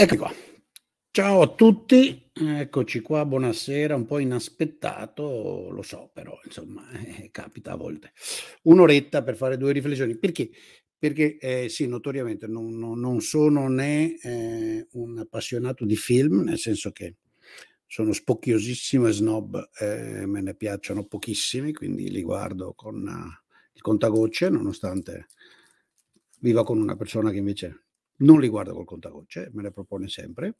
Ecco qua. Ciao a tutti, eccoci qua, buonasera, un po' inaspettato, lo so, però insomma eh, capita a volte. Un'oretta per fare due riflessioni, perché? Perché eh, sì, notoriamente non, non, non sono né eh, un appassionato di film, nel senso che sono spocchiosissimo e snob, eh, me ne piacciono pochissimi, quindi li guardo con uh, il contagocce, nonostante viva con una persona che invece non li guarda col contagocce, me le propone sempre,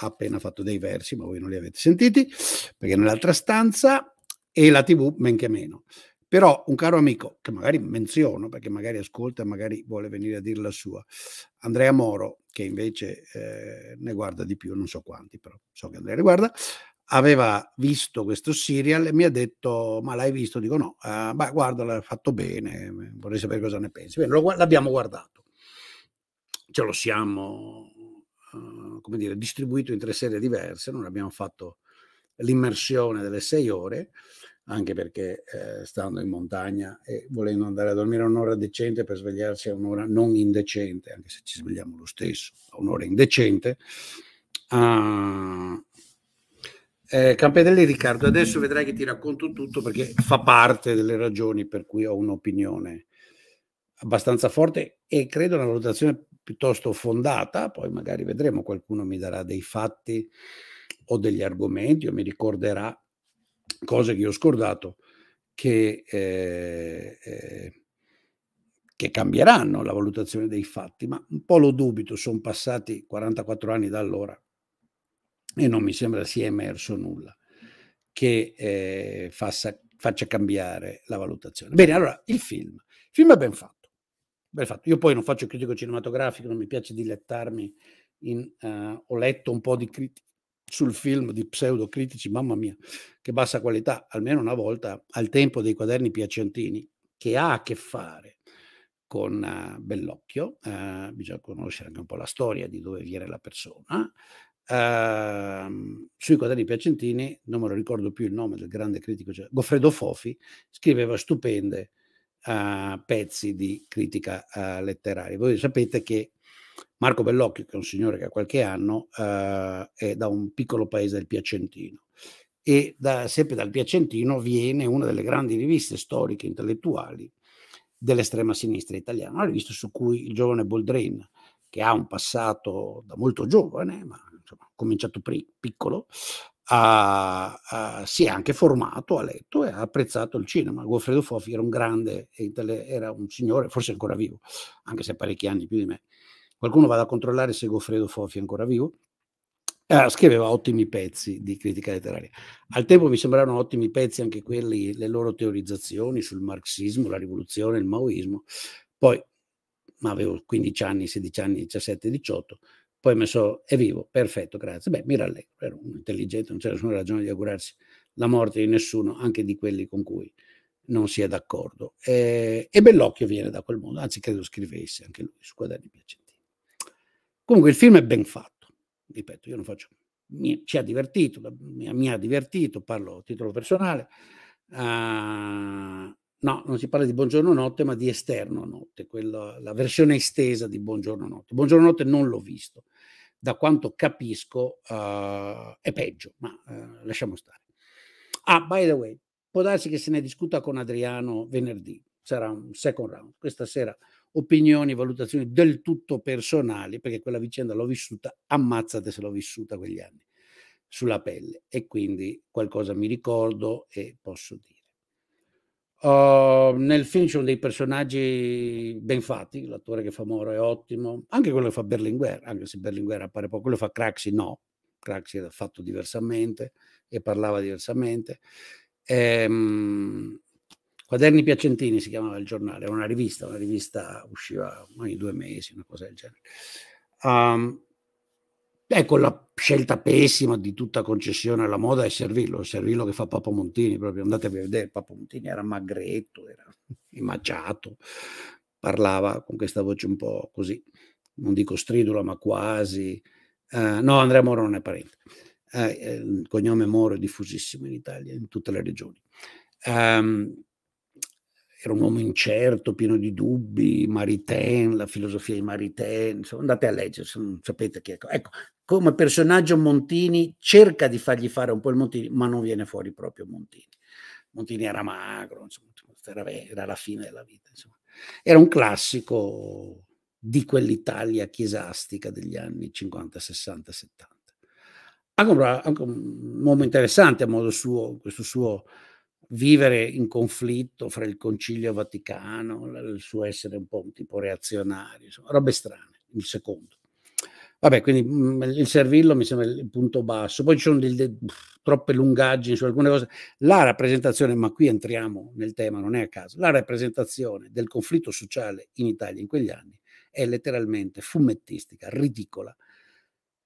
ha appena fatto dei versi, ma voi non li avete sentiti, perché nell'altra stanza e la tv men che meno. Però un caro amico, che magari menziono, perché magari ascolta, magari vuole venire a dire la sua, Andrea Moro, che invece eh, ne guarda di più, non so quanti, però so che Andrea ne guarda, aveva visto questo serial e mi ha detto ma l'hai visto? Dico no, eh, ma guarda l'ha fatto bene, vorrei sapere cosa ne pensi. Bene, l'abbiamo guardato ce lo siamo, eh, come dire, distribuito in tre serie diverse, non abbiamo fatto l'immersione delle sei ore, anche perché eh, stando in montagna e volendo andare a dormire un'ora decente per svegliarsi a un'ora non indecente, anche se ci svegliamo lo stesso, a un'ora indecente. Uh, eh, Campedelli Riccardo, adesso vedrai che ti racconto tutto perché fa parte delle ragioni per cui ho un'opinione abbastanza forte e credo una valutazione piuttosto fondata, poi magari vedremo, qualcuno mi darà dei fatti o degli argomenti o mi ricorderà cose che io ho scordato che, eh, eh, che cambieranno la valutazione dei fatti, ma un po' lo dubito, sono passati 44 anni da allora e non mi sembra sia emerso nulla che eh, faccia, faccia cambiare la valutazione. Bene, allora il film. Il film è ben fatto bel fatto. Io poi non faccio critico cinematografico, non mi piace dilettarmi in, uh, ho letto un po' di critiche sul film di pseudo critici, mamma mia, che bassa qualità, almeno una volta al tempo dei quaderni piacentini, che ha a che fare con uh, Bellocchio, uh, bisogna conoscere anche un po' la storia di dove viene la persona. Uh, sui quaderni piacentini, non me lo ricordo più il nome del grande critico, cioè Goffredo Fofi, scriveva stupende uh, pezzi di critica uh, letteraria. Voi sapete che Marco Bellocchio, che è un signore che ha qualche anno, eh, è da un piccolo paese del Piacentino e da, sempre dal Piacentino viene una delle grandi riviste storiche intellettuali dell'estrema sinistra italiana, una rivista su cui il giovane Boldrin, che ha un passato da molto giovane, ma insomma, cominciato piccolo, ha, ha, si è anche formato, ha letto e ha apprezzato il cinema. Goffredo Fofi era un grande, era un signore, forse ancora vivo, anche se ha parecchi anni più di me. Qualcuno vada a controllare se Goffredo Fofi è ancora vivo. Eh, scriveva ottimi pezzi di critica letteraria. Al tempo mi sembrarono ottimi pezzi anche quelli, le loro teorizzazioni sul marxismo, la rivoluzione, il maoismo. Poi, ma avevo 15 anni, 16 anni, 17, 18, poi ho messo è vivo, perfetto, grazie. Beh, mi rallegro, ero un intelligente, non c'era nessuna ragione di augurarsi la morte di nessuno, anche di quelli con cui non si è d'accordo. E, eh, e Bellocchio viene da quel mondo, anzi credo scrivesse anche lui su Guadagni Piacentini. Comunque il film è ben fatto, ripeto, io non faccio... Mi, ci ha divertito, mi, mi ha divertito, parlo a titolo personale. Uh, No, non si parla di buongiorno notte, ma di esterno notte, quella, la versione estesa di buongiorno notte. Buongiorno notte non l'ho visto, da quanto capisco uh, è peggio, ma uh, lasciamo stare. Ah, by the way, può darsi che se ne discuta con Adriano venerdì, sarà un second round. Questa sera opinioni, valutazioni del tutto personali, perché quella vicenda l'ho vissuta, ammazzate se l'ho vissuta quegli anni, sulla pelle. E quindi qualcosa mi ricordo e posso dire. Uh, nel film ci sono dei personaggi ben fatti, l'attore che fa Moro è ottimo, anche quello che fa Berlinguer, anche se Berlinguer appare poco, quello che fa Craxi no, Craxi era fatto diversamente e parlava diversamente. Ehm, Quaderni Piacentini si chiamava il giornale, era una rivista, una rivista usciva ogni due mesi, una cosa del genere. Um, Ecco la scelta pessima di tutta concessione alla moda è Servillo, il Servillo che fa Papo Montini, proprio andatevi a vedere, Papo Montini era magretto, era emaciato, parlava con questa voce un po' così, non dico stridula ma quasi, eh, no Andrea Moro non è parente, eh, eh il cognome Moro è diffusissimo in Italia, in tutte le regioni. Um, era un uomo incerto, pieno di dubbi, Maritain, la filosofia di Maritain, andate a leggere se non sapete chi è. Ecco, come personaggio Montini cerca di fargli fare un po' il Montini, ma non viene fuori proprio Montini. Montini era magro, insomma, era, la fine della vita. Insomma. Era un classico di quell'Italia chiesastica degli anni 50, 60, 70. Anche un, anche un uomo interessante a modo suo, questo suo vivere in conflitto fra il Concilio Vaticano, il suo essere un po' un tipo reazionario, insomma, robe strane, il secondo. Vabbè, quindi mh, mhmm, il servillo mi sembra il punto basso, poi ci sono del, pff, troppe lungaggini su alcune cose. La rappresentazione, ma qui entriamo nel tema, non è a caso, la rappresentazione del conflitto sociale in Italia in quegli anni è letteralmente fumettistica, ridicola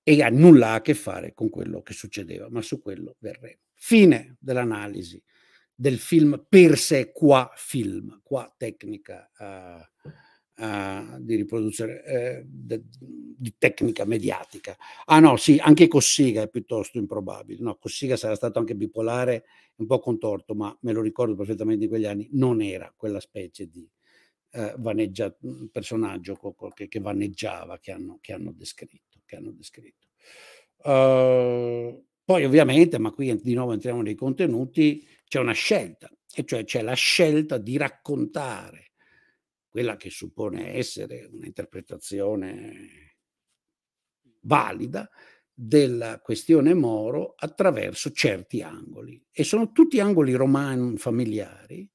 e ha nulla a che fare con quello che succedeva, ma su quello verremo. Fine dell'analisi del film per sé qua film, qua tecnica. Uh, uh, di riproduzione eh, de, di tecnica mediatica. Ah no, sì, anche Cossiga è piuttosto improbabile. No, Cossiga sarà stato anche bipolare, un po' contorto, ma me lo ricordo perfettamente in quegli anni, non era quella specie di eh, vaneggia, personaggio che, che vaneggiava, che hanno, che hanno descritto. Che hanno descritto. Uh, poi ovviamente, ma qui di nuovo entriamo nei contenuti, c'è una scelta, e cioè c'è la scelta di raccontare quella che suppone essere un'interpretazione valida della questione Moro attraverso certi angoli e sono tutti angoli romani familiari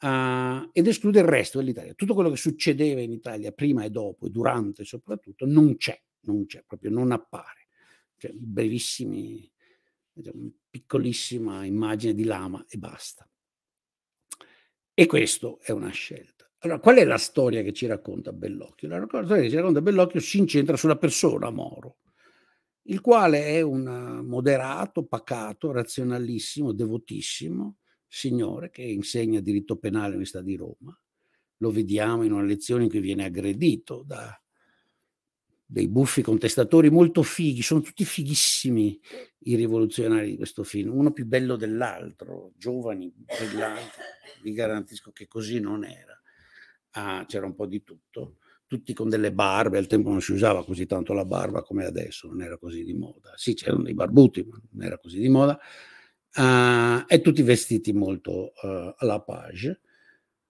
uh, ed esclude il resto dell'Italia. Tutto quello che succedeva in Italia prima e dopo e durante soprattutto non c'è, non c'è, proprio non appare. Cioè, brevissimi, diciamo, piccolissima immagine di lama e basta. E questo è una scelta. Allora, qual è la storia che ci racconta Bellocchio? La storia che ci racconta Bellocchio si incentra sulla persona Moro, il quale è un eh, moderato, pacato, razionalissimo, devotissimo signore che insegna diritto penale all'Università di Roma. Lo vediamo in una lezione in cui viene aggredito da dei buffi contestatori molto fighi, sono tutti fighissimi i rivoluzionari di questo film, uno più bello dell'altro, giovani, brillanti, vi garantisco che così non era ah, c'era un po' di tutto, tutti con delle barbe, al tempo non si usava così tanto la barba come adesso, non era così di moda. Sì, c'erano dei barbuti, ma non era così di moda. Uh, e tutti vestiti molto uh, alla page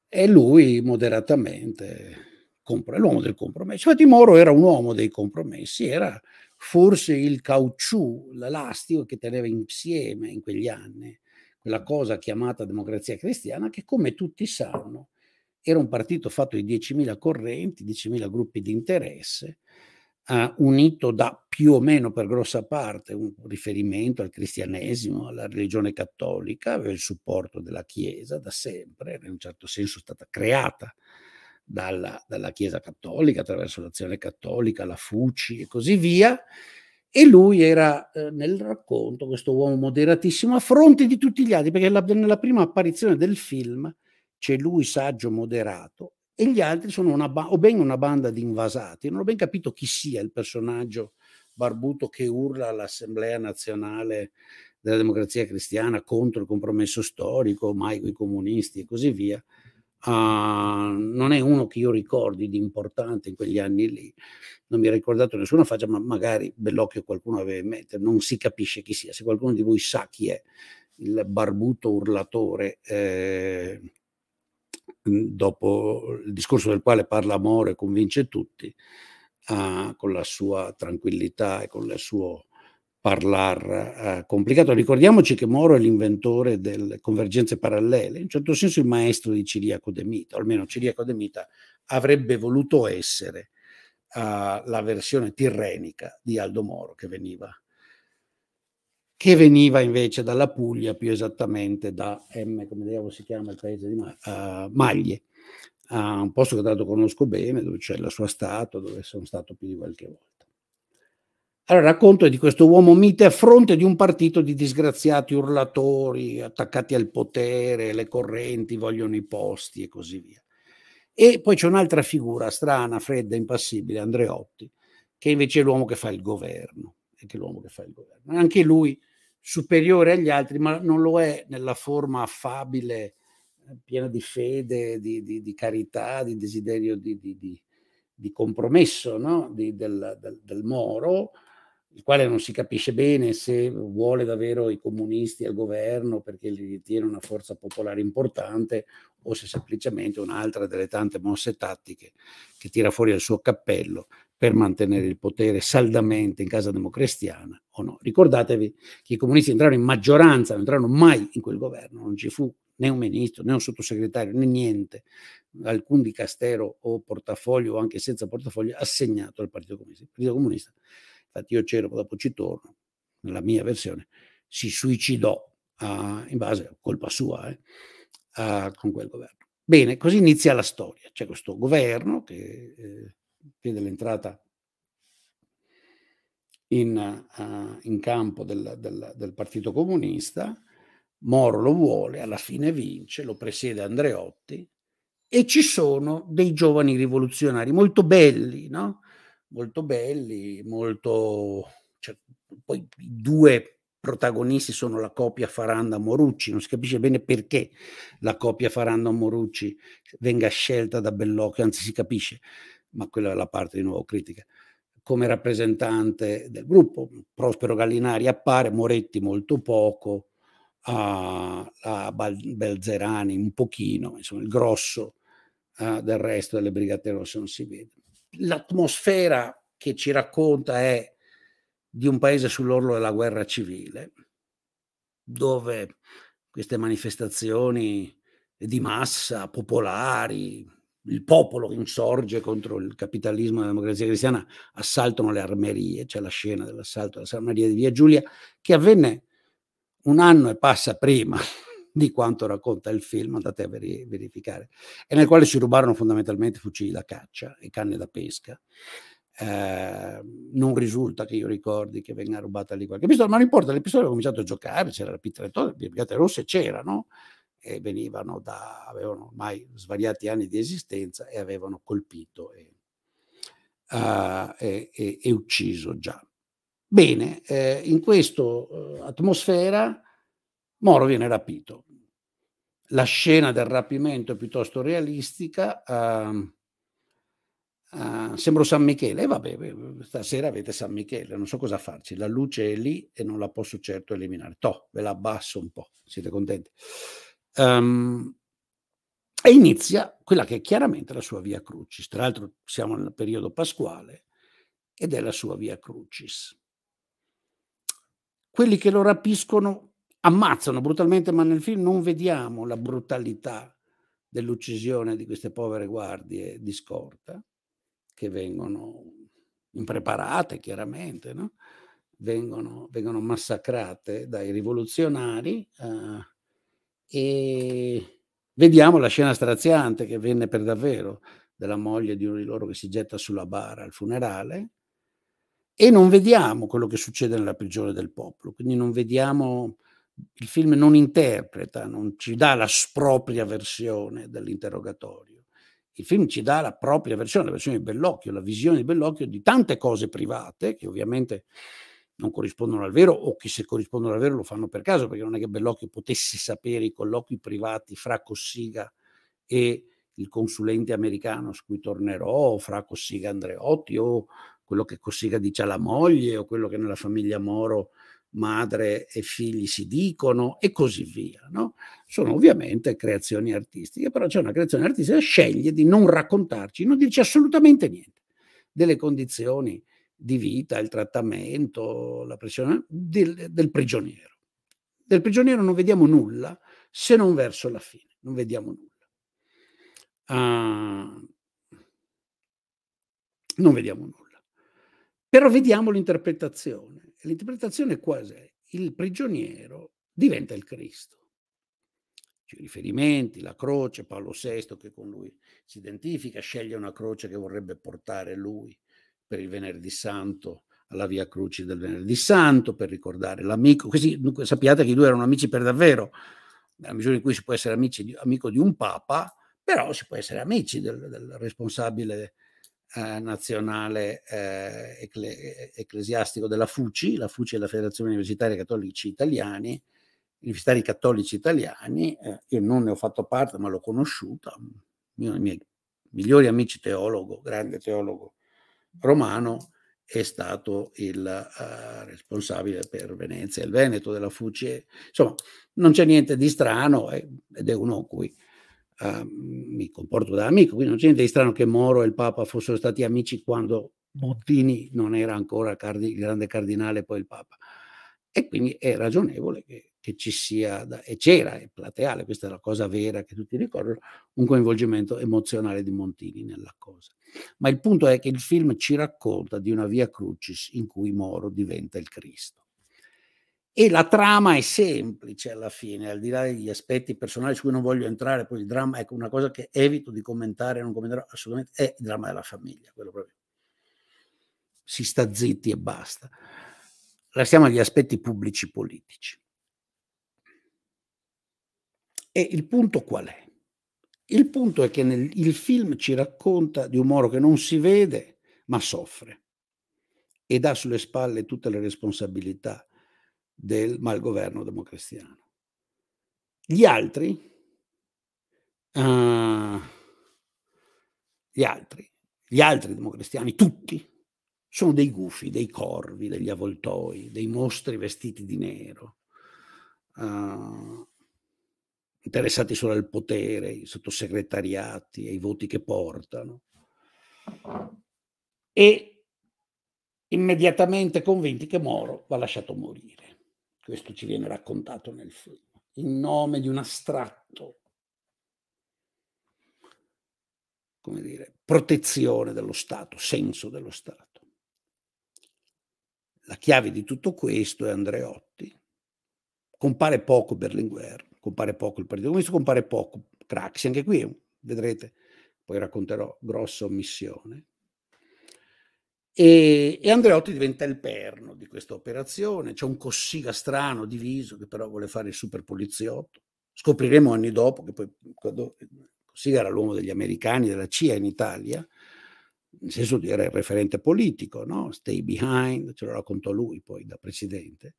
e lui moderatamente compra, l'uomo del compromesso. Infatti Moro era un uomo dei compromessi, era forse il caucciù, l'elastico che teneva insieme in quegli anni quella cosa chiamata democrazia cristiana che come tutti sanno era un partito fatto di 10.000 correnti, 10.000 gruppi di interesse, eh, unito da più o meno per grossa parte un riferimento al cristianesimo, alla religione cattolica, aveva il supporto della Chiesa da sempre, in un certo senso stata creata dalla, dalla Chiesa cattolica attraverso l'azione cattolica, la Fuci e così via. E lui era eh, nel racconto questo uomo moderatissimo a fronte di tutti gli altri, perché la, nella prima apparizione del film c'è lui saggio moderato e gli altri sono una ba- o ben una banda di invasati. Non ho ben capito chi sia il personaggio barbuto che urla all'Assemblea nazionale della democrazia cristiana contro il compromesso storico, mai con i comunisti e così via. Uh, non è uno che io ricordi di importante in quegli anni lì, non mi ha ricordato nessuno, faccia, ma magari bell'occhio qualcuno aveva in mente, non si capisce chi sia. Se qualcuno di voi sa chi è il barbuto urlatore eh, dopo il discorso del quale parla Moro e convince tutti, ah, con la sua tranquillità e con il suo parlare eh, complicato. Ricordiamoci che Moro è l'inventore delle convergenze parallele, in un certo senso il maestro di Ciriaco De Mita, o almeno Ciriaco De Mita avrebbe voluto essere eh, la versione tirrenica di Aldo Moro che veniva che veniva invece dalla Puglia, più esattamente da M, come diavolo si chiama il paese di Ma- uh, Maglie, uh, un posto che tanto conosco bene, dove c'è la sua statua, dove sono stato più di qualche volta. Allora racconto di questo uomo mite a fronte di un partito di disgraziati urlatori, attaccati al potere, le correnti, vogliono i posti e così via. E poi c'è un'altra figura strana, fredda, impassibile, Andreotti, che invece è l'uomo che fa il governo, anche l'uomo che fa il governo. Anche lui superiore agli altri, ma non lo è nella forma affabile, eh, piena di fede, di, di, di carità, di desiderio di, di compromesso no? del, del, del, Moro, il quale non si capisce bene se vuole davvero i comunisti al governo perché li ritiene una forza popolare importante o se semplicemente un'altra delle tante mosse tattiche che tira fuori il suo cappello per mantenere il potere saldamente in casa democristiana o no. Ricordatevi che i comunisti entrarono in maggioranza, non entrarono mai in quel governo, non ci fu né un ministro, né un sottosegretario, né niente, alcun dicastero o portafoglio, o anche senza portafoglio, assegnato al Partito Comunista. Il Partito Comunista, infatti io c'ero, dopo ci torno, nella mia versione, si suicidò a, in base, a colpa sua, eh, a, con quel governo. Bene, così inizia la storia. C'è questo governo che... Eh, che dell'entrata in, uh, in campo del, del, del, Partito Comunista, Moro lo vuole, alla fine vince, lo presiede Andreotti e ci sono dei giovani rivoluzionari molto belli, no? Molto belli, molto... Cioè, poi i due protagonisti sono la coppia Faranda-Morucci, non si capisce bene perché la coppia Faranda-Morucci venga scelta da Bellocchio, anzi si capisce ma quella è la parte di nuovo critica, come rappresentante del gruppo. Prospero Gallinari appare, Moretti molto poco, a, a Belzerani un pochino, insomma il grosso uh, del resto delle Brigate Rosse non si vede. L'atmosfera che ci racconta è di un paese sull'orlo della guerra civile, dove queste manifestazioni di massa, popolari, il popolo insorge contro il capitalismo e la democrazia cristiana, assaltano le armerie, c'è la scena dell'assalto della armerie di Via Giulia, che avvenne un anno e passa prima di quanto racconta il film, andate a verificare, e nel quale si rubarono fondamentalmente fucili da caccia e canne da pesca. Eh, non risulta che io ricordi che venga rubata lì qualche pistola, ma non importa, le pistole ho cominciato a giocare, c'era la P38, le brigate rosse c'erano, eh, venivano da, avevano ormai svariati anni di esistenza e avevano colpito e, uh, e, e, e ucciso già. Bene, eh, in questa uh, eh, atmosfera Moro viene rapito. La scena del rapimento è piuttosto realistica. Uh, Uh, sembro San Michele, e eh, vabbè, eh, stasera avete San Michele, non so cosa farci, la luce è lì e non la posso certo eliminare. Toh, ve la abbasso un po', siete contenti? Um, e inizia quella che è chiaramente la sua via crucis. Tra l'altro siamo nel periodo pasquale ed è la sua via crucis. Quelli che lo rapiscono ammazzano brutalmente, ma nel film non vediamo la brutalità dell'uccisione di queste povere guardie di scorta che vengono impreparate chiaramente, no? vengono, vengono, massacrate dai rivoluzionari. Eh, e vediamo la scena straziante che venne per davvero della moglie di uno di loro che si getta sulla bara al funerale e non vediamo quello che succede nella prigione del popolo, quindi non vediamo, il film non interpreta, non ci dà la propria versione dell'interrogatorio, il film ci dà la propria versione, la versione di Bellocchio, la visione di Bellocchio di tante cose private che ovviamente non corrispondono al vero o che se corrispondono al vero lo fanno per caso, perché non è che Bellocchio potesse sapere i colloqui privati fra Cossiga e il consulente americano su cui tornerò, o fra Cossiga e Andreotti, o quello che Cossiga dice alla moglie, o quello che nella famiglia Moro madre e figli si dicono e così via. No? Sono ovviamente creazioni artistiche, però c'è una creazione artistica che sceglie di non raccontarci, non dirci assolutamente niente delle condizioni di vita, il trattamento, la pressione del, del prigioniero. Del prigioniero non vediamo nulla se non verso la fine, non vediamo nulla. Uh, non vediamo nulla. Però vediamo l'interpretazione. L'interpretazione quasi è il prigioniero diventa il Cristo. I riferimenti, la croce, Paolo VI che con lui si identifica, sceglie una croce che vorrebbe portare lui per il venerdì santo alla Via Cruci del venerdì santo, per ricordare l'amico. Così dunque, sappiate che i due erano amici per davvero, nella misura in cui si può essere amici, amico di un papa, però si può essere amici del, del responsabile eh, nazionale eh, ecle, ecclesiastico della FUCI, la FUCI è la Federazione Universitaria Cattolici Italiani, Universitari Cattolici Italiani, eh, io non ne ho fatto parte ma l'ho conosciuta, uno dei miei migliori amici teologo, grande teologo Romano è stato il uh, responsabile per Venezia e il Veneto della Fucie. Insomma, non c'è niente di strano eh, ed è uno cui uh, mi comporto da amico, quindi non c'è niente di strano che Moro e il Papa fossero stati amici quando Bottini non era ancora il grande cardinale, poi il Papa. E quindi è ragionevole che, che ci sia, da, e c'era, è plateale, questa è la cosa vera che tutti ricordano, un coinvolgimento emozionale di Montini nella cosa. Ma il punto è che il film ci racconta di una via crucis in cui Moro diventa il Cristo. E la trama è semplice alla fine, al di là degli aspetti personali su cui non voglio entrare, poi il dramma, ecco una cosa che evito di commentare, non commenterò assolutamente, è il dramma della famiglia, quello proprio. Si sta zitti e basta. Lasciamo agli aspetti pubblici politici. E il punto qual è? Il punto è che nel, il film ci racconta di un Moro che non si vede ma soffre e dà sulle spalle tutte le responsabilità del malgoverno democristiano. Gli altri, uh, gli altri, gli altri democristiani, tutti, sono dei gufi, dei corvi, degli avvoltoi, dei mostri vestiti di nero, uh, interessati solo al potere, ai sottosegretariati, ai voti che portano. E immediatamente convinti che Moro va lasciato morire. Questo ci viene raccontato nel film, in nome di un astratto, come dire, protezione dello Stato, senso dello Stato. La chiave di tutto questo è Andreotti. Compare poco Berlinguer, compare poco il Partito Comunista, compare poco Craxi, anche qui vedrete, poi racconterò, grossa omissione. E, e, Andreotti diventa il perno di questa operazione. C'è un Cossiga strano, diviso, che però vuole fare il super poliziotto. Scopriremo anni dopo che poi Cossiga era l'uomo degli americani, della CIA in Italia, nel senso di era il referente politico, no? Stay behind, ce lo raccontò lui poi da presidente.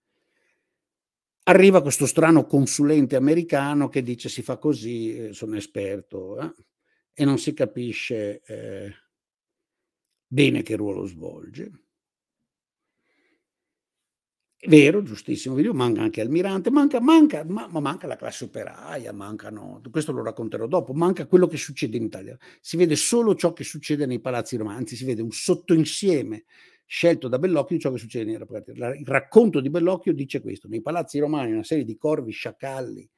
Arriva questo strano consulente americano che dice si fa così, eh, sono esperto, eh? e non si capisce eh, bene che ruolo svolge vero, giustissimo, manca anche Almirante, manca, manca, ma, ma manca la classe operaia, mancano, questo lo racconterò dopo, manca quello che succede in Italia. Si vede solo ciò che succede nei palazzi romani, anzi si vede un sottoinsieme scelto da Bellocchio di ciò che succede nei palazzi. Il racconto di Bellocchio dice questo, nei palazzi romani una serie di corvi, sciacalli,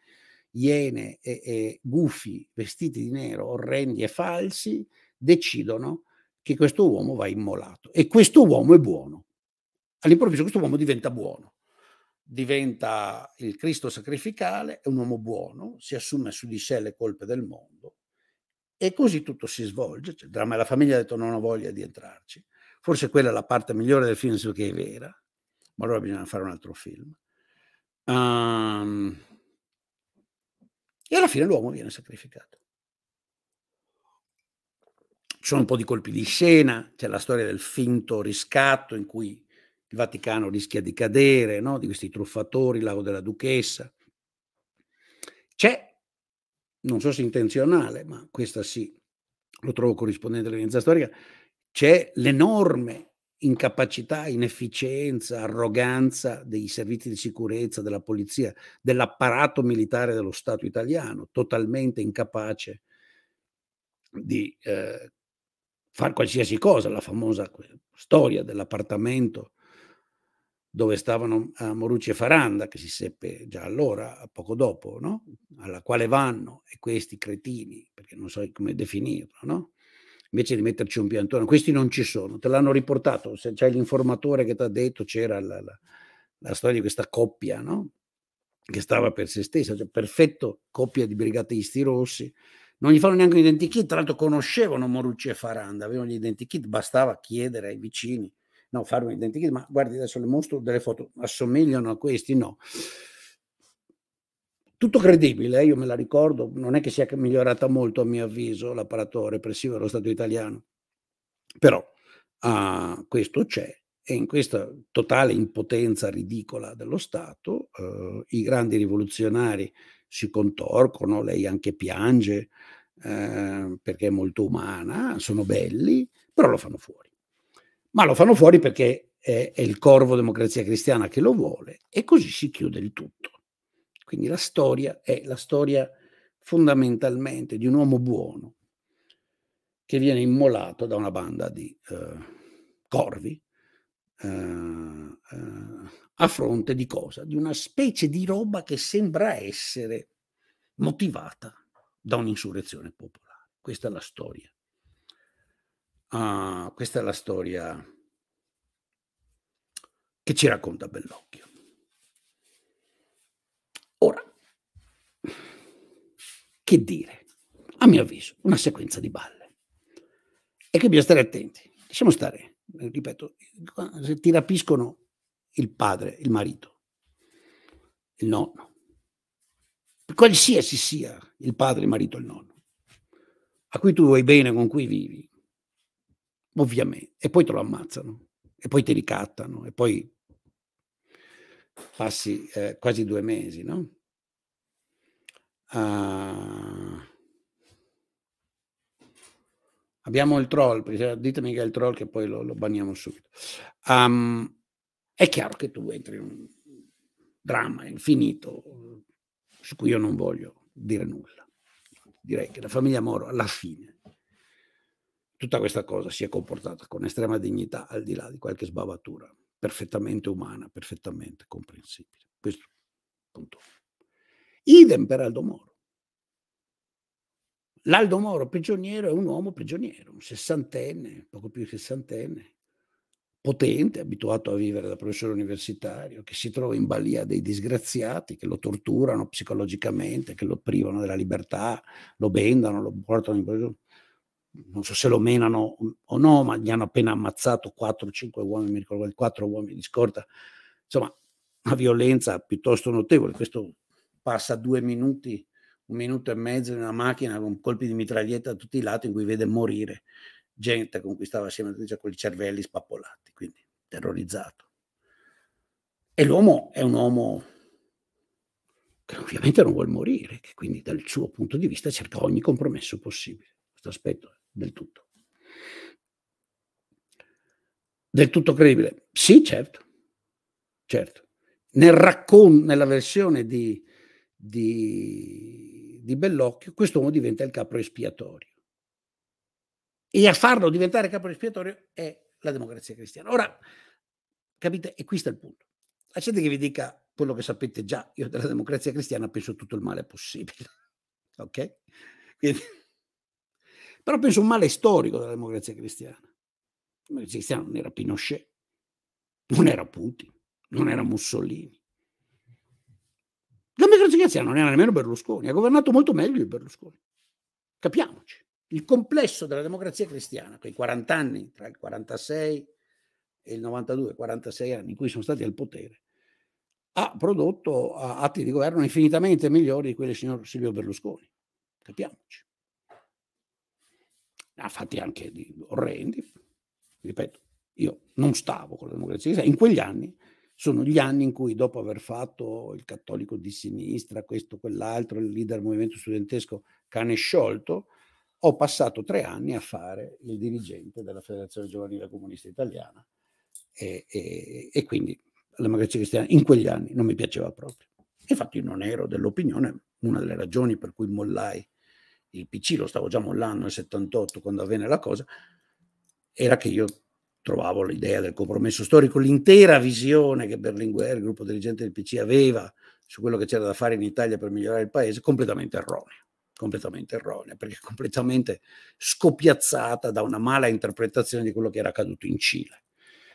iene e, e gufi vestiti di nero, orrendi e falsi, decidono che questo uomo va immolato e questo uomo è buono all'improvviso questo uomo diventa buono, diventa il Cristo sacrificale, è un uomo buono, si assume su di sé le colpe del mondo e così tutto si svolge. Cioè, il dramma della famiglia ha detto non ho voglia di entrarci. Forse quella è la parte migliore del film, so che è vera, ma allora bisogna fare un altro film. Um, e alla fine l'uomo viene sacrificato. Ci sono un po' di colpi di scena, c'è la storia del finto riscatto in cui il Vaticano rischia di cadere, no? di questi truffatori, l'ago della duchessa. C'è, non so se intenzionale, ma questa sì, lo trovo corrispondente all'evidenza storica, c'è l'enorme incapacità, inefficienza, arroganza dei servizi di sicurezza, della polizia, dell'apparato militare dello Stato italiano, totalmente incapace di eh, fare qualsiasi cosa, la famosa storia dell'appartamento dove stavano eh, Morucci e Faranda, che si seppe già allora, poco dopo, no? alla quale vanno e questi cretini, perché non so come definirlo, no? invece di metterci un piantone, questi non ci sono, te l'hanno riportato, se c'è l'informatore che ti ha detto c'era la, la, la, storia di questa coppia, no? che stava per se stessa, cioè perfetto coppia di brigatisti rossi, non gli fanno neanche un identikit, tra l'altro conoscevano Morucci e Faranda, avevano gli identikit, bastava chiedere ai vicini no, farlo identikit, ma guardi adesso le mostro delle foto, assomigliano a questi? No. Tutto credibile, io me la ricordo, non è che sia migliorata molto a mio avviso l'apparato repressivo dello Stato italiano, però ah, questo c'è e in questa totale impotenza ridicola dello Stato eh, i grandi rivoluzionari si contorcono, lei anche piange eh, perché è molto umana, sono belli, però lo fanno fuori ma lo fanno fuori perché è, è il corvo democrazia cristiana che lo vuole e così si chiude il tutto. Quindi la storia è la storia fondamentalmente di un uomo buono che viene immolato da una banda di eh, corvi eh, eh, a fronte di cosa? Di una specie di roba che sembra essere motivata da un'insurrezione popolare. Questa è la storia Ah, questa è la storia che ci racconta Bellocchio. Ora, che dire? A mio avviso, una sequenza di balle. E che bisogna stare attenti. Lasciamo stare, ripeto, se ti rapiscono il padre, il marito, il nonno, qualsiasi sia il padre, il marito, il nonno, a cui tu vuoi bene, con cui vivi, ovviamente, e poi te lo ammazzano, e poi ti ricattano, e poi passi eh, quasi due mesi, no? Uh, abbiamo il troll, ditemi che è il troll che poi lo, lo baniamo subito. Um, è chiaro che tu entri in un dramma infinito su cui io non voglio dire nulla. Direi che la famiglia Moro alla fine tutta questa cosa si è comportata con estrema dignità, al di là di qualche sbavatura, perfettamente umana, perfettamente comprensibile. Questo punto. Idem per Aldo Moro. L'Aldo Moro prigioniero è un uomo prigioniero, un sessantenne, poco più di sessantenne, potente, abituato a vivere da professore universitario, che si trova in balia dei disgraziati che lo torturano psicologicamente, che lo privano della libertà, lo bendano, lo portano in prigione non so se lo menano o no, ma gli hanno appena ammazzato 4-5 uomini, mi ricordo, 4 uomini di scorta. Insomma, una violenza piuttosto notevole. Questo passa due minuti, un minuto e mezzo in una macchina con colpi di mitraglietta da tutti i lati in cui vede morire gente con cui stava assieme, cioè con i cervelli spappolati, quindi terrorizzato. E l'uomo è un uomo che ovviamente non vuole morire, che quindi dal suo punto di vista cerca ogni compromesso possibile. Questo aspetto del tutto. Del tutto credibile? Sì, certo, certo. Nel racconto, nella versione di, di, di Bellocchio, quest'uomo diventa il capro espiatorio. E a farlo diventare capro espiatorio è la democrazia cristiana. Ora, capite? E qui sta il punto. Lasciate che vi dica quello che sapete già, io della democrazia cristiana penso tutto il male possibile. Ok? Quindi però penso un male storico della democrazia cristiana. La democrazia cristiana non era Pinochet, non era Putin, non era Mussolini. La democrazia cristiana non era nemmeno Berlusconi, ha governato molto meglio di Berlusconi. Capiamoci. Il complesso della democrazia cristiana, quei 40 anni, tra il 46 e il 92, 46 anni in cui sono stati al potere, ha prodotto atti di governo infinitamente migliori di quelli del signor Silvio Berlusconi. Capiamoci ha ah, fatti anche orrendi. Ripeto, io non stavo con la democrazia cristiana. In quegli anni sono gli anni in cui, dopo aver fatto il cattolico di sinistra, questo, quell'altro, il leader del movimento studentesco cane sciolto, ho passato tre anni a fare il dirigente della Federazione Giovanile Comunista Italiana. E, e, e quindi la democrazia cristiana in quegli anni non mi piaceva proprio. Infatti non ero dell'opinione, una delle ragioni per cui mollai il PC lo stavo già mollando nel 78 quando avvenne la cosa, era che io trovavo l'idea del compromesso storico, l'intera visione che Berlinguer, il gruppo dirigente del PC, aveva su quello che c'era da fare in Italia per migliorare il paese, completamente erronea, completamente erronea, perché completamente scopiazzata da una mala interpretazione di quello che era accaduto in Cile,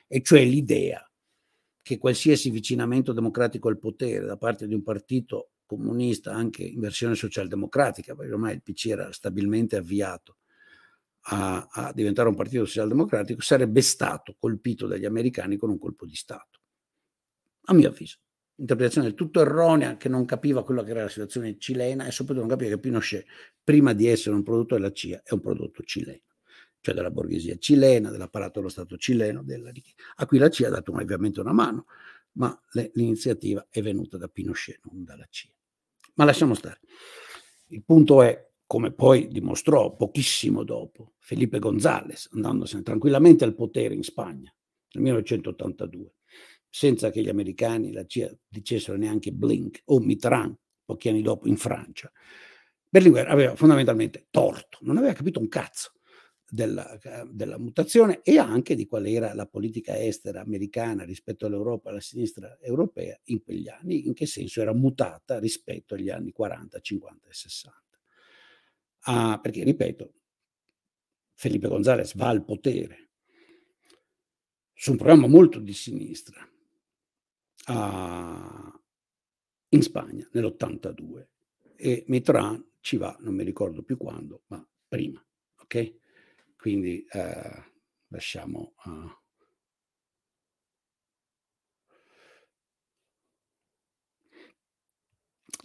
e cioè l'idea che qualsiasi avvicinamento democratico al potere da parte di un partito comunista anche in versione socialdemocratica, perché ormai il PC era stabilmente avviato a, a diventare un partito socialdemocratico, sarebbe stato colpito dagli americani con un colpo di Stato. A mio avviso, interpretazione del tutto erronea che non capiva quella che era la situazione cilena e soprattutto non capiva che Pinochet, prima di essere un prodotto della CIA, è un prodotto cileno cioè della borghesia cilena, dell'apparato dello Stato cileno, della, a cui la CIA ha dato ovviamente una mano, ma l'iniziativa è venuta da Pinochet, non dalla CIA. Ma lasciamo stare. Il punto è, come poi dimostrò pochissimo dopo Felipe González, andandosene tranquillamente al potere in Spagna nel 1982, senza che gli americani, la CIA, dicessero neanche Blink o Mitran, pochi anni dopo in Francia, Berlinguer aveva fondamentalmente torto, non aveva capito un cazzo della, eh, della, mutazione e anche di qual era la politica estera americana rispetto all'Europa, alla sinistra europea in quegli anni, in che senso era mutata rispetto agli anni 40, 50 e 60. Ah, perché, ripeto, Felipe González va al potere su un programma molto di sinistra ah, in Spagna nell'82 e Mitterrand ci va, non mi ricordo più quando, ma prima. ok? Quindi eh, lasciamo... Uh,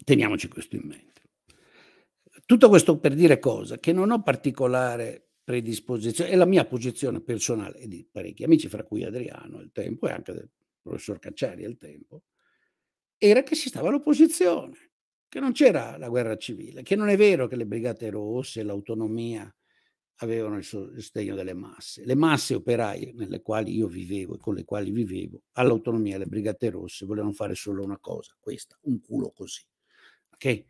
teniamoci questo in mente. Tutto questo per dire cosa? Che non ho particolare predisposizione, è la mia posizione personale e di parecchi amici, fra cui Adriano al tempo e anche del professor Cacciari al tempo, era che si stava all'opposizione, che non c'era la guerra civile, che non è vero che le brigate rosse, l'autonomia avevano il sostegno delle masse. Le masse operaie nelle quali io vivevo e con le quali vivevo, all'autonomia le Brigate Rosse volevano fare solo una cosa, questa, un culo così. Okay?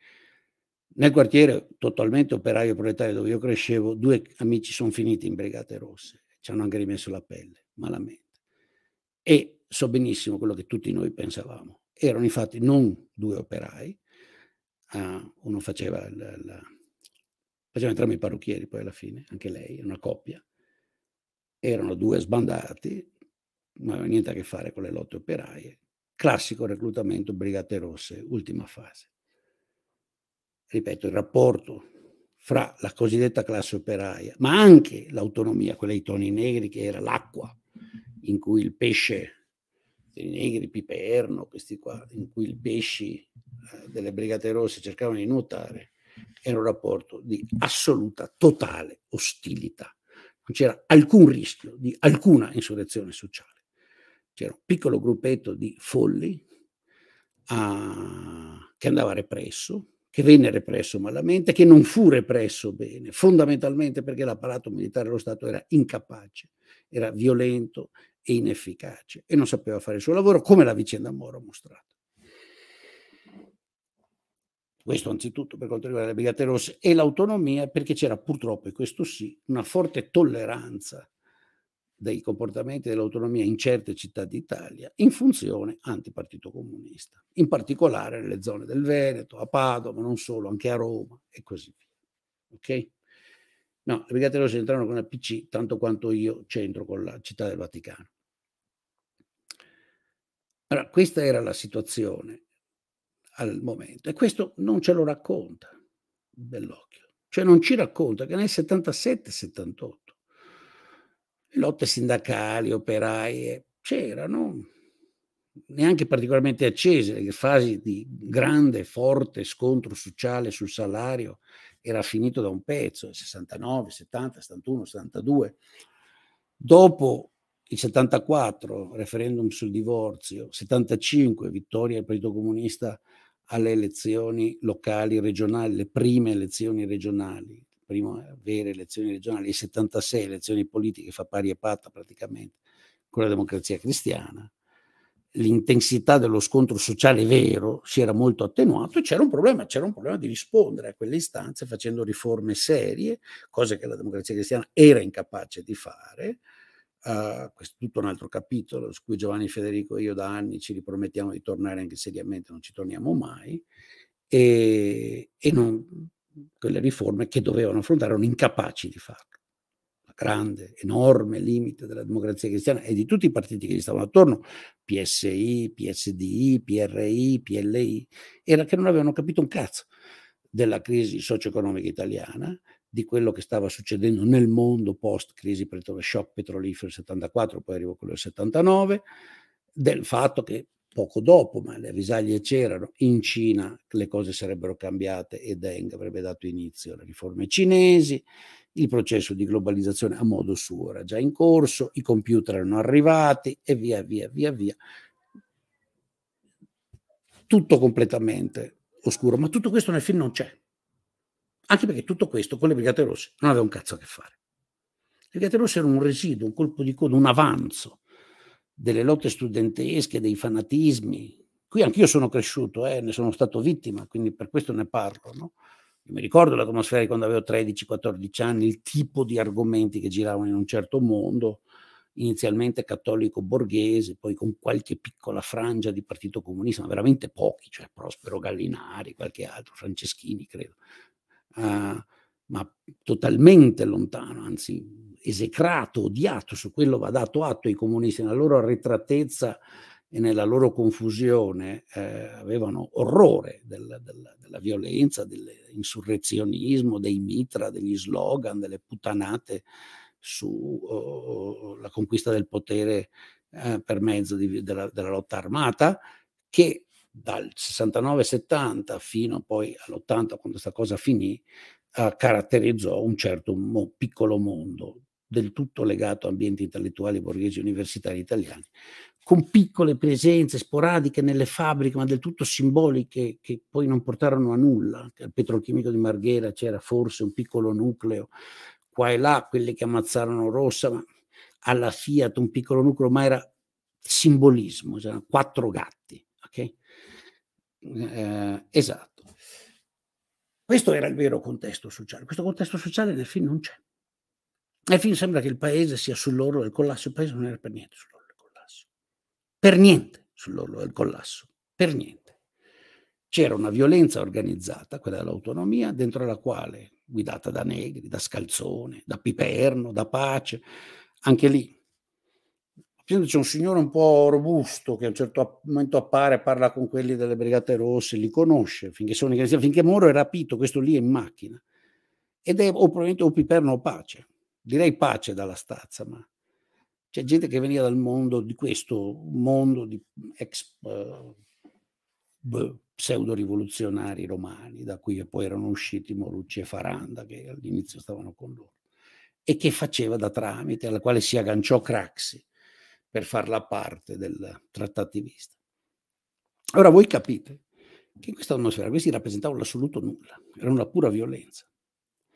Nel quartiere totalmente operaio e proletario dove io crescevo, due amici sono finiti in Brigate Rosse, ci hanno anche rimesso la pelle, malamente. E so benissimo quello che tutti noi pensavamo. Erano infatti non due operai, uh, uno faceva la, la facevano entrambi i parrucchieri poi alla fine, anche lei, una coppia. Erano due sbandati, non aveva niente a che fare con le lotte operaie. Classico reclutamento Brigate Rosse, ultima fase. Ripeto, il rapporto fra la cosiddetta classe operaia, ma anche l'autonomia, quella dei toni negri che era l'acqua in cui il pesce, i negri, Piperno, questi qua, in cui i pesci eh, delle Brigate Rosse cercavano di nuotare, era un rapporto di assoluta, totale ostilità. Non c'era alcun rischio di alcuna insurrezione sociale. C'era un piccolo gruppetto di folli a, ah, che andava represso, che venne represso malamente, che non fu represso bene, fondamentalmente perché l'apparato militare dello Stato era incapace, era violento e inefficace e non sapeva fare il suo lavoro, come la vicenda Moro ha mostrato questo anzitutto per quanto riguarda le Brigate Rosse, e l'autonomia perché c'era purtroppo, e questo sì, una forte tolleranza dei comportamenti dell'autonomia in certe città d'Italia in funzione antipartito comunista, in particolare nelle zone del Veneto, a Padova, ma non solo, anche a Roma e così via. Ok? No, le Brigate Rosse entrano con la PC tanto quanto io c'entro con la città del Vaticano. Allora, questa era la situazione al momento. E questo non ce lo racconta Bellocchio, cioè non ci racconta che nel 77-78 lotte sindacali, operaie, eh, c'erano neanche particolarmente accese le fasi di grande, forte scontro sociale sul salario era finito da un pezzo, 69, 70, 71, 72. Dopo il 74, referendum sul divorzio, 75, vittoria del Partito Comunista alle elezioni locali regionali, le prime elezioni regionali, le prime eh, vere elezioni regionali, le 76 elezioni politiche fa pari e patta praticamente con la democrazia cristiana, l'intensità dello scontro sociale vero si era molto attenuato e c'era un problema, c'era un problema di rispondere a quelle istanze facendo riforme serie, cose che la democrazia cristiana era incapace di fare, Uh, questo è tutto un altro capitolo su cui Giovanni Federico e io da anni ci ripromettiamo di tornare anche seriamente, non ci torniamo mai, e, e non, quelle riforme che dovevano affrontare erano incapaci di farlo. La grande, enorme limite della democrazia cristiana e di tutti i partiti che gli stavano attorno, PSI, PSDI, PRI, PLI, era che non avevano capito un cazzo della crisi socio-economica italiana di quello che stava succedendo nel mondo post crisi petrolifera, shock petrolifero 74, poi arrivo quello del 79, del fatto che poco dopo, ma le avvisaglie c'erano, in Cina le cose sarebbero cambiate e Deng avrebbe dato inizio alle riforme cinesi, il processo di globalizzazione a modo suo era già in corso, i computer erano arrivati e via via via via. Tutto completamente oscuro, ma tutto questo nel film non c'è anche perché tutto questo con le Brigate Rosse non aveva un cazzo a che fare. Le Brigate Rosse erano un residuo, un colpo di coda, un avanzo delle lotte studentesche, dei fanatismi. Qui anch'io sono cresciuto, eh, ne sono stato vittima, quindi per questo ne parlo. No? mi ricordo l'atmosfera di quando avevo 13-14 anni, il tipo di argomenti che giravano in un certo mondo, inizialmente cattolico borghese, poi con qualche piccola frangia di partito comunista, ma veramente pochi, cioè Prospero Gallinari, qualche altro, Franceschini credo, uh, ma totalmente lontano, anzi esecrato, odiato, su quello va dato atto ai comunisti, nella loro arretratezza e nella loro confusione eh, avevano orrore del, del, della violenza, dell'insurrezionismo, dei mitra, degli slogan, delle puttanate sulla oh, oh conquista del potere eh, per mezzo di, della, della lotta armata, che dal 69-70 fino poi all'80 quando questa cosa finì, eh, caratterizzò un certo mo piccolo mondo del tutto legato a ambienti intellettuali borghesi universitari italiani, con piccole presenze sporadiche nelle fabbriche, ma del tutto simboliche, che poi non portarono a nulla. Al petrolchimico di Marghera c'era forse un piccolo nucleo, qua e là, quelli che ammazzarono Rossa, ma alla Fiat un piccolo nucleo, ma era simbolismo, c'erano quattro gatti. Okay? Eh, esatto. Questo era il vero contesto sociale. Questo contesto sociale nel film non c'è. Nel film sembra che il paese sia sull'orlo del collasso, il paese non era per niente sull'orlo del collasso. Per niente sull'orlo del collasso. Per niente. C'era una violenza organizzata, quella dell'autonomia, dentro la quale, guidata da Negri, da Scalzone, da Piperno, da Pace, anche lì c'è un signore un po' robusto che a un certo momento appare, parla con quelli delle Brigate Rosse, li conosce finché, sono, finché Moro è rapito, questo lì è in macchina. Ed è o probabilmente o piperno o pace, direi pace dalla stazza, ma c'è gente che veniva dal mondo di questo mondo di ex eh, pseudo rivoluzionari romani, da cui poi erano usciti Morucci e Faranda, che all'inizio stavano con loro, e che faceva da tramite, alla quale si agganciò Craxi per farla parte del trattativista. Ora voi capite che in questa atmosfera questi rappresentavano l'assoluto nulla, era una pura violenza.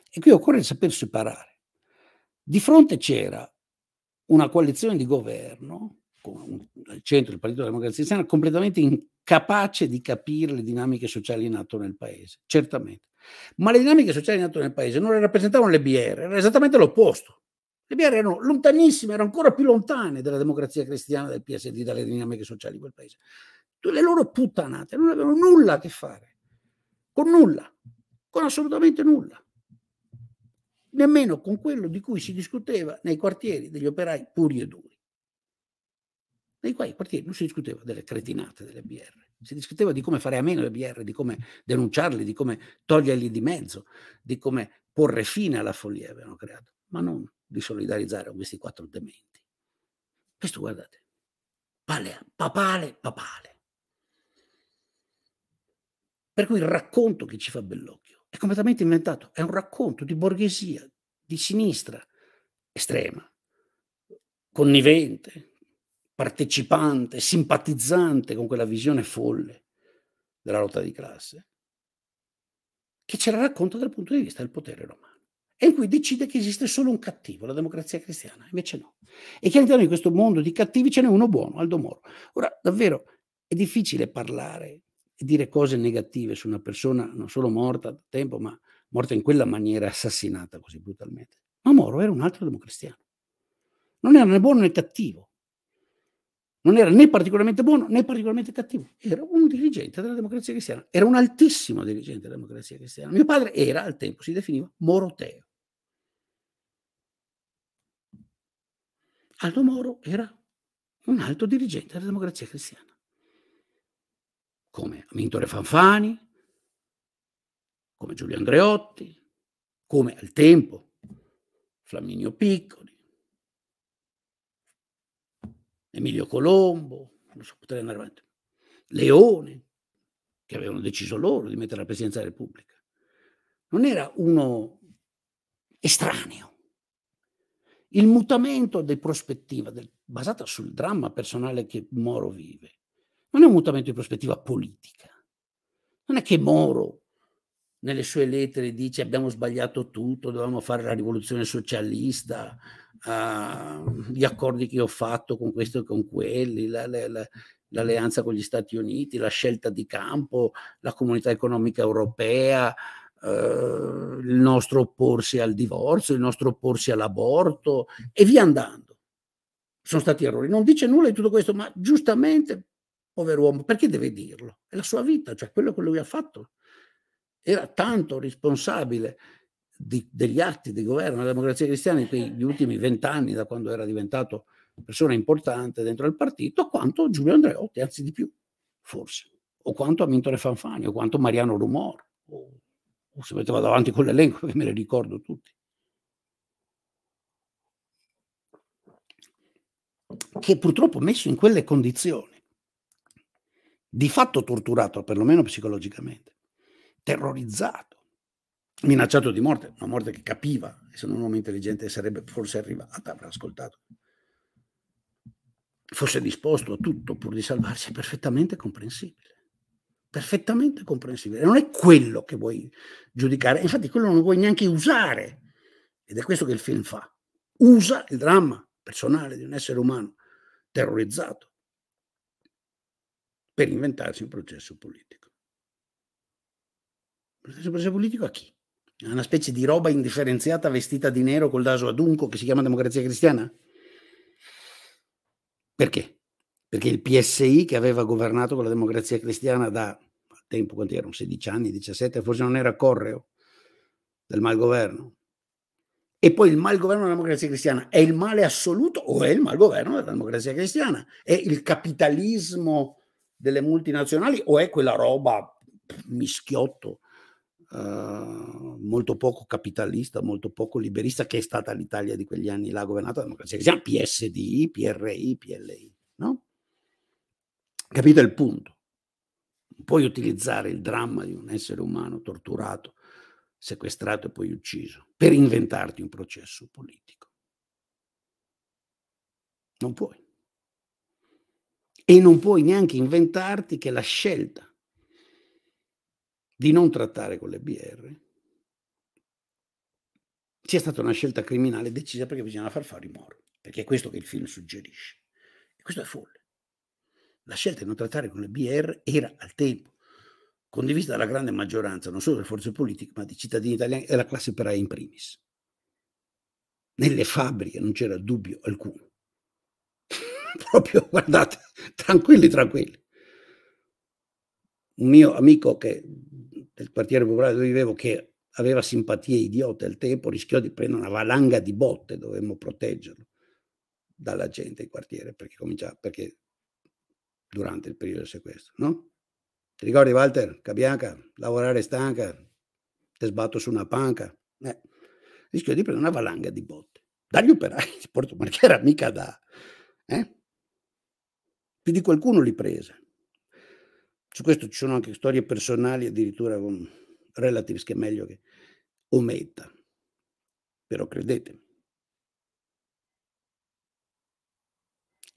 E qui occorre saper separare. Di fronte c'era una coalizione di governo, con il centro del Partito Democrazia Cristiana, completamente incapace di capire le dinamiche sociali in atto nel paese, certamente. Ma le dinamiche sociali in atto nel paese non le rappresentavano le BR, era esattamente l'opposto le BR erano lontanissime, erano ancora più lontane della democrazia cristiana, del PSD, dalle dinamiche sociali di quel paese. Le loro puttanate non avevano nulla a che fare, con nulla, con assolutamente nulla. Nemmeno con quello di cui si discuteva nei quartieri degli operai puri e duri. Nei quali quartieri non si discuteva delle cretinate delle BR, si discuteva di come fare a meno le BR, di come denunciarle, di come toglierli di mezzo, di come porre fine alla follia che avevano creato ma non di solidarizzare con questi quattro dementi. Questo guardate, palea, papale, papale. Per cui il racconto che ci fa Bellocchio è completamente inventato, è un racconto di borghesia, di sinistra estrema, connivente, partecipante, simpatizzante con quella visione folle della lotta di classe, che ce la racconta dal punto di vista del potere romano e in cui decide che esiste solo un cattivo, la democrazia cristiana, invece no. E che all'interno di questo mondo di cattivi ce n'è uno buono, Aldo Moro. Ora, davvero, è difficile parlare e dire cose negative su una persona non solo morta da tempo, ma morta in quella maniera, assassinata così brutalmente. Ma Moro era un altro democristiano. Non era né buono né cattivo. Non era né particolarmente buono né particolarmente cattivo. Era un dirigente della democrazia cristiana. Era un altissimo dirigente della democrazia cristiana. Mio padre era, al tempo si definiva, moroteo. Aldo Moro era un alto dirigente della democrazia cristiana, come Amintore Fanfani, come Giulio Andreotti, come al tempo Flaminio Piccoli, Emilio Colombo, non so, potrei andare avanti, Leone, che avevano deciso loro di mettere la presidenza della Repubblica. Non era uno estraneo il mutamento di prospettiva del, basata sul dramma personale che Moro vive non è un mutamento di prospettiva politica. Non è che Moro nelle sue lettere dice abbiamo sbagliato tutto, dovevamo fare la rivoluzione socialista, uh, gli accordi che ho fatto con questo e con quelli, la, la, la, l'alleanza con gli Stati Uniti, la scelta di campo, la comunità economica europea, eh, il nostro opporsi al divorzio, il nostro opporsi all'aborto mm. e via andando. Sono stati errori. Non dice nulla di tutto questo, ma giustamente, povero uomo, perché deve dirlo? È la sua vita, cioè quello che lui ha fatto. Era tanto responsabile di, degli atti di governo della democrazia cristiana in quegli ultimi vent'anni, da quando era diventato persona importante dentro il partito, quanto Giulio Andreotti, anzi di più, forse, o quanto Amintore Fanfani, o quanto Mariano Rumor, o se metteva davanti con l'elenco che me le ricordo tutti. Che purtroppo messo in quelle condizioni, di fatto torturato, perlomeno psicologicamente, terrorizzato, minacciato di morte, una morte che capiva, se non un uomo intelligente sarebbe forse arrivata, avrà ascoltato, fosse disposto a tutto pur di salvarsi è perfettamente comprensibile perfettamente comprensibile. Non è quello che vuoi giudicare, infatti quello non vuoi neanche usare. Ed è questo che il film fa. Usa il dramma personale di un essere umano terrorizzato per inventarsi un processo politico. Un processo politico a chi? A una specie di roba indifferenziata vestita di nero col naso adunco che si chiama democrazia cristiana? Perché? perché il PSI che aveva governato con la democrazia cristiana da tempo, quanti erano? 16 anni, 17, forse non era correo del malgoverno. E poi il malgoverno della democrazia cristiana è il male assoluto o è il malgoverno della democrazia cristiana? È il capitalismo delle multinazionali o è quella roba mischiotto, uh, molto poco capitalista, molto poco liberista che è stata l'Italia di quegli anni là governata dalla democrazia cristiana, PSD, PRI, PLI. Capito il punto? Non puoi utilizzare il dramma di un essere umano torturato, sequestrato e poi ucciso per inventarti un processo politico. Non puoi. E non puoi neanche inventarti che la scelta di non trattare con le BR sia stata una scelta criminale decisa perché bisogna far fare i mori, perché è questo che il film suggerisce. E questo è folle. La scelta di non trattare con le BR era al tempo condivisa dalla grande maggioranza non solo delle forze politiche, ma di cittadini italiani e della classe operaia in primis. Nelle fabbriche non c'era dubbio alcuno. Proprio, guardate, tranquilli, tranquilli. Un mio amico che, del quartiere popolare dove vivevo, che aveva simpatie idiote al tempo, rischiò di prendere una valanga di botte, dovevamo proteggerlo dalla gente del quartiere, perché, cominciava, perché durante il periodo del sequestro, no? Ti ricordi Walter, Cabianca, lavorare stanca, ti sbatto su una panca, eh, rischio di prendere una valanga di botte. Dagli operai di Porto Marghera mica da, eh? Più di qualcuno li prese. Su questo ci sono anche storie personali, addirittura con relatives che è meglio che ometta. Però credetemi,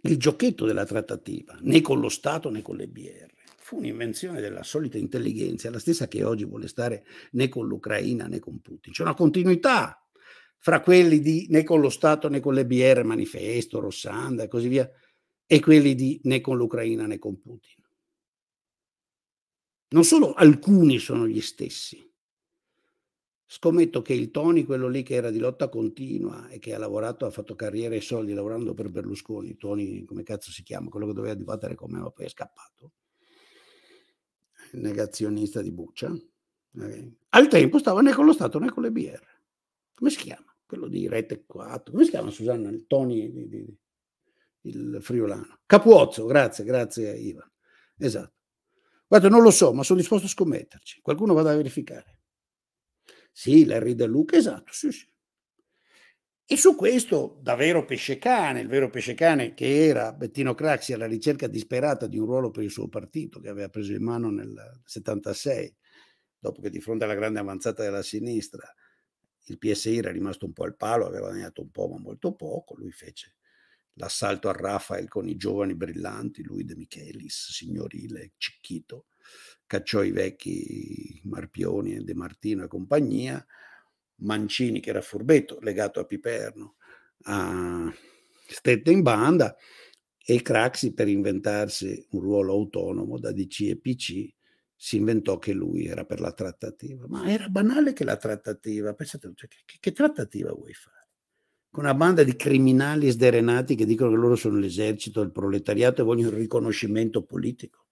il giochetto della trattativa, né con lo Stato né con le BR. Fu un'invenzione della solita intelligenza, la stessa che oggi vuole stare né con l'Ucraina né con Putin. C'è una continuità fra quelli di né con lo Stato né con le BR, Manifesto, Rossanda e così via, e quelli di né con l'Ucraina né con Putin. Non solo alcuni sono gli stessi, Scommetto che il Tony, quello lì che era di lotta continua e che ha lavorato, ha fatto carriera e soldi lavorando per Berlusconi, Tony, come cazzo si chiama, quello che doveva dibattere con me, ma poi è scappato, il negazionista di Buccia, okay. al tempo stava né con lo Stato né con le BR. Come si chiama? Quello di Rete 4, come si chiama Susanna? Il Tony, di, di, il friulano. Capuozzo, grazie, grazie Ivan. Esatto. Guarda, non lo so, ma sono disposto a scommetterci. Qualcuno vada a verificare. Sì, Larry Luca, esatto, sì, sì. E su questo, da vero pescecane, il vero pescecane che era Bettino Craxi alla ricerca disperata di un ruolo per il suo partito che aveva preso in mano nel 76, dopo che di fronte alla grande avanzata della sinistra il PSI era rimasto un po' al palo, aveva guadagnato un po' ma molto poco, lui fece l'assalto a Rafael con i giovani brillanti, lui De Michelis, signorile, Cicchito, cacciò i vecchi Marpioni e De Martino e compagnia, Mancini che era furbetto, legato a Piperno, a... stette in banda e Craxi per inventarsi un ruolo autonomo da DC e PC si inventò che lui era per la trattativa. Ma era banale che la trattativa, pensate, cioè, che, che trattativa vuoi fare? con una banda di criminali sderenati che dicono che loro sono l'esercito, il proletariato e vogliono il riconoscimento politico.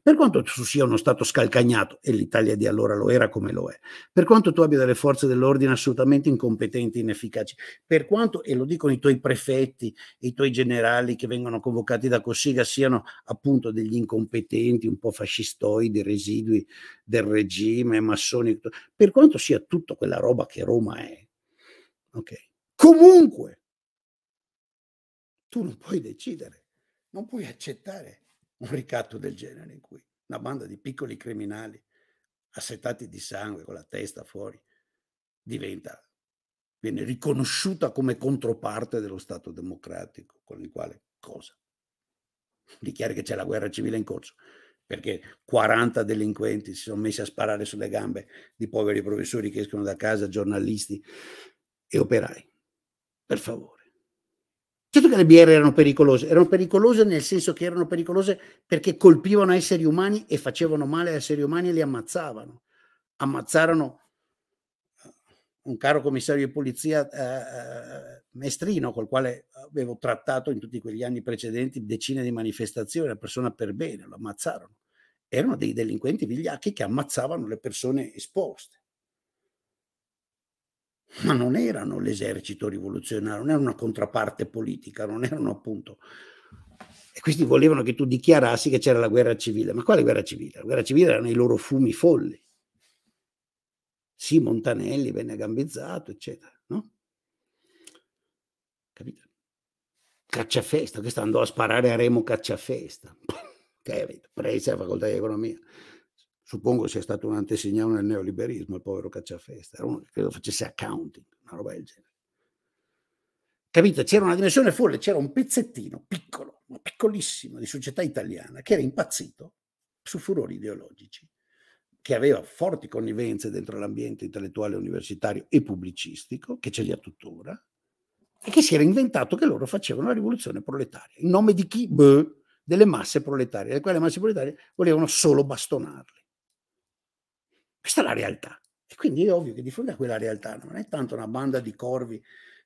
Per quanto tu sia uno Stato scalcagnato, e l'Italia di allora lo era come lo è, per quanto tu abbia delle forze dell'ordine assolutamente incompetenti, inefficaci, per quanto, e lo dicono i tuoi prefetti, i tuoi generali che vengono convocati da Cossiga, siano appunto degli incompetenti, un po' fascistoidi, residui del regime, massoni, per quanto sia tutta quella roba che Roma è, ok? Comunque, tu non puoi decidere, non puoi accettare un ricatto del genere in cui una banda di piccoli criminali assetati di sangue con la testa fuori diventa viene riconosciuta come controparte dello Stato democratico con il quale cosa? Dichiara che c'è la guerra civile in corso perché 40 delinquenti si sono messi a sparare sulle gambe di poveri professori che escono da casa, giornalisti e operai. Per favore. Certo che le BR erano pericolose, erano pericolose nel senso che erano pericolose perché colpivano esseri umani e facevano male a esseri umani e li ammazzavano. Ammazzarono eh, un caro commissario di polizia eh, eh Mestrino, col quale avevo trattato in tutti quegli anni precedenti decine di manifestazioni, una persona per bene, lo ammazzarono. Erano dei delinquenti vigliacchi che ammazzavano le persone esposte ma non erano l'esercito rivoluzionario, non era una contraparte politica, non erano appunto... E questi volevano che tu dichiarassi che c'era la guerra civile. Ma quale guerra civile? La guerra civile erano i loro fumi folli. Sì, Montanelli venne gambizzato, eccetera, no? Capito? Cacciafesta, questo andò a sparare a Remo Cacciafesta. Che Capito? Prese la facoltà di economia suppongo sia stato un antesignano del neoliberismo, il povero cacciafesta, era uno che credo facesse accounting, una roba del genere. Capito? C'era una dimensione folle, c'era un pezzettino piccolo, ma piccolissimo, di società italiana che era impazzito su furori ideologici, che aveva forti connivenze dentro l'ambiente intellettuale universitario e pubblicistico, che ce li ha tuttora, e che si era inventato che loro facevano la rivoluzione proletaria. In nome di chi? Beh, delle masse proletarie, le quali le masse proletarie volevano solo bastonarle. Questa è la realtà. E quindi è ovvio che di fronte a quella realtà non è tanto una banda di corvi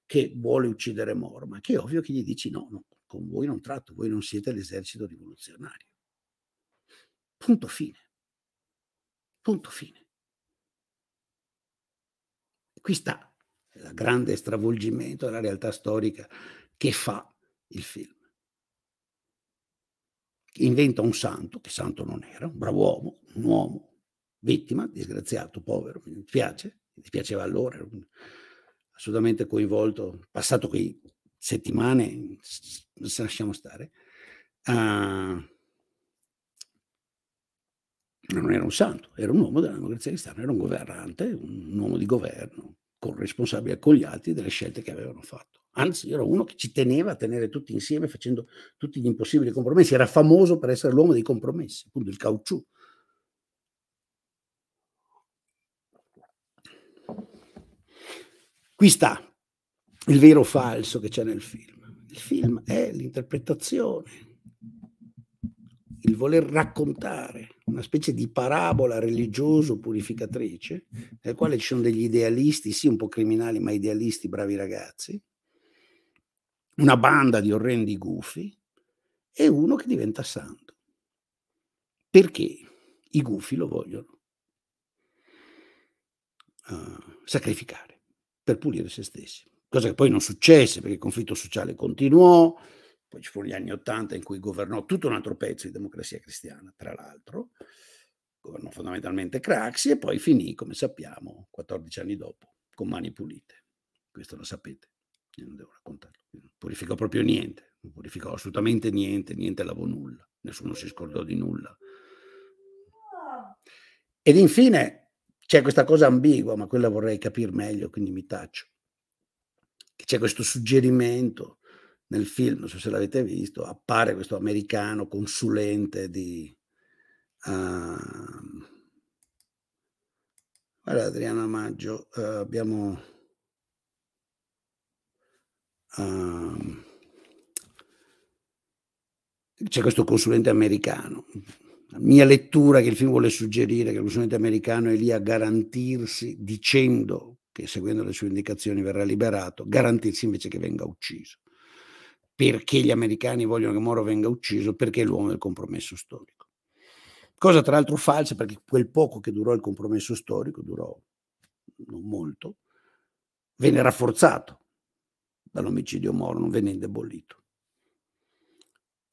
che vuole uccidere Morma, che è ovvio che gli dici no, no con voi non tratto, voi non siete l'esercito rivoluzionario. Punto fine. Punto fine. E qui sta il grande stravolgimento della realtà storica che fa il film. Inventa un santo, che santo non era, un bravo uomo, un uomo vittima, disgraziato, povero, mi dispiace, mi dispiaceva allora, assolutamente coinvolto, passato qui settimane, se lasciamo stare, uh, non era un santo, era un uomo della democrazia cristiana, era un governante, un uomo di governo, con responsabile con gli altri delle scelte che avevano fatto. Anzi, era uno che ci teneva a tenere tutti insieme facendo tutti gli impossibili compromessi, era famoso per essere l'uomo dei compromessi, appunto il caucciù, Qui sta il vero falso che c'è nel film. Il film è l'interpretazione, il voler raccontare una specie di parabola religioso purificatrice, nel quale ci sono degli idealisti, sì un po' criminali, ma idealisti, bravi ragazzi, una banda di orrendi gufi e uno che diventa santo. Perché i gufi lo vogliono uh, sacrificare per pulire se stessi. Cosa che poi non successe perché il conflitto sociale continuò, poi ci furono gli anni Ottanta in cui governò tutto un altro pezzo di democrazia cristiana, tra l'altro, governò fondamentalmente Craxi e poi finì, come sappiamo, 14 anni dopo, con mani pulite. Questo lo sapete, io non devo raccontarlo. Non purificò proprio niente, non purificò assolutamente niente, niente lavò nulla, nessuno si scordò di nulla. Ed infine c'è questa cosa ambigua, ma quella vorrei capire meglio, quindi mi taccio. c'è questo suggerimento nel film, non so se l'avete visto, appare questo americano consulente di... Uh, Guarda Adriana Maggio, uh, abbiamo... Uh, c'è questo consulente americano, la mia lettura che il film vuole suggerire che l'uscente americano è lì a garantirsi dicendo che seguendo le sue indicazioni verrà liberato, garantirsi invece che venga ucciso. Perché gli americani vogliono che Moro venga ucciso? Perché è l'uomo del compromesso storico. Cosa tra l'altro falsa perché quel poco che durò il compromesso storico, durò non molto, venne rafforzato dall'omicidio Moro, non venne indebolito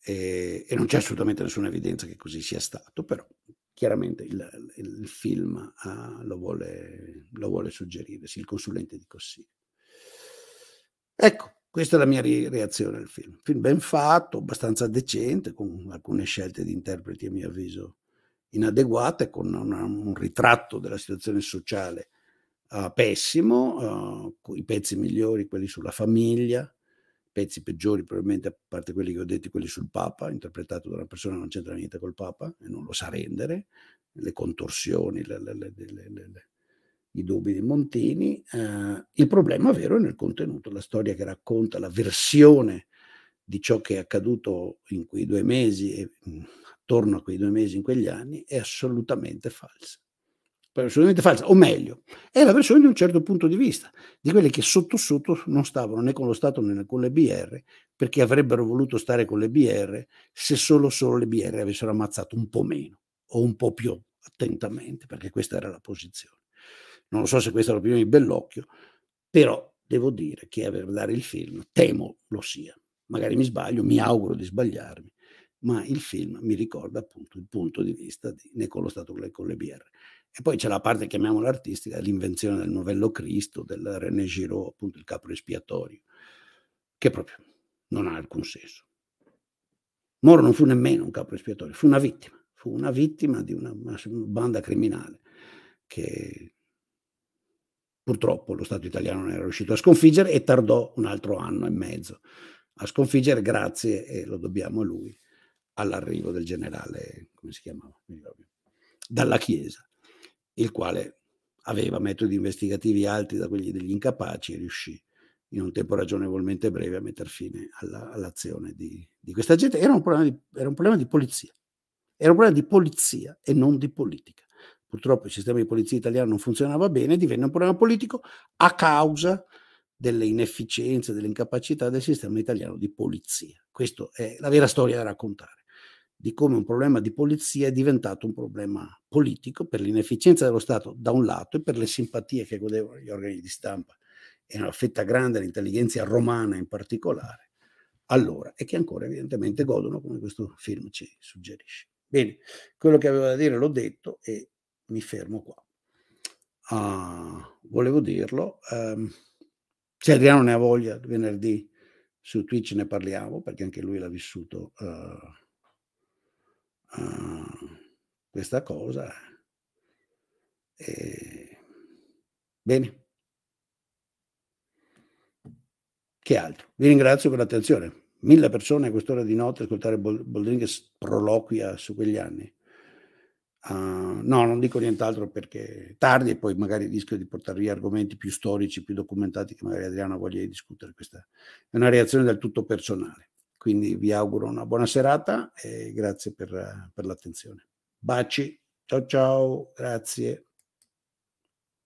e, e non c'è assolutamente nessuna evidenza che così sia stato, però chiaramente il, il film ah, lo, vuole, lo, vuole, suggerire, sì, il consulente di Cossini. Ecco, questa è la mia reazione al film. Film ben fatto, abbastanza decente, con alcune scelte di interpreti a mio avviso inadeguate, con una, un ritratto della situazione sociale ah, pessimo, ah, i pezzi migliori, quelli sulla famiglia, pezzi peggiori, probabilmente a parte quelli che ho detto, quelli sul Papa, interpretato da una persona che non c'entra niente col Papa e non lo sa rendere, le contorsioni, le, le, le, i dubbi di Montini. Eh, il problema vero è nel contenuto, la storia che racconta, la versione di ciò che è accaduto in quei due mesi e mh, mm, attorno a quei due mesi in quegli anni è assolutamente falsa assolutamente falsa, o meglio, è la versione di un certo punto di vista, di quelli che sotto sotto non stavano né con lo Stato né con le BR, perché avrebbero voluto stare con le BR se solo, solo le BR avessero ammazzato un po' meno o un po' più attentamente, perché questa era la posizione. Non lo so se questa è l'opinione di Bellocchio, però devo dire che a guardare il film temo lo sia. Magari mi sbaglio, mi auguro di sbagliarmi, ma il film mi ricorda appunto il punto di vista di né con lo Stato né con le BR. E poi c'è la parte, chiamiamola artistica, l'invenzione del novello Cristo, del René Giraud, appunto il capo espiatorio, che proprio non ha alcun senso. Moro non fu nemmeno un capo espiatorio, fu una vittima, fu una vittima di una, una banda criminale che purtroppo lo Stato italiano non era riuscito a sconfiggere e tardò un altro anno e mezzo a sconfiggere grazie, e lo dobbiamo a lui, all'arrivo del generale, come si chiamava? Dalla Chiesa il quale aveva metodi investigativi alti da quelli degli incapaci e riuscì in un tempo ragionevolmente breve a mettere fine alla, all'azione di, di, questa gente. Era un, di, era un problema di polizia, era un problema di polizia e non di politica. Purtroppo il sistema di polizia italiano non funzionava bene, divenne un problema politico a causa delle inefficienze, delle incapacità del sistema italiano di polizia. Questa è la vera storia da raccontare di come un problema di polizia è diventato un problema politico per l'inefficienza dello Stato da un lato e per le simpatie che godevano gli organi di stampa e una fetta grande dell'intelligenza romana in particolare, allora, e che ancora evidentemente godono come questo film ci suggerisce. Bene, quello che avevo da dire l'ho detto e mi fermo qua. Uh, volevo dirlo, um, se Adriano ne ha voglia, venerdì su Twitch ne parliamo perché anche lui l'ha vissuto. Uh, Ah, questa cosa. E... Eh, bene. Che altro? Vi ringrazio per l'attenzione. Mille persone a quest'ora di notte ascoltare Boldringh's proloquia su quegli anni. Uh, no, non dico nient'altro perché tardi e poi magari rischio di portare via argomenti più storici, più documentati che magari Adriano voglia discutere. Questa è una reazione del tutto personale. Quindi vi auguro una buona serata e grazie per, per l'attenzione. Baci, ciao ciao, grazie.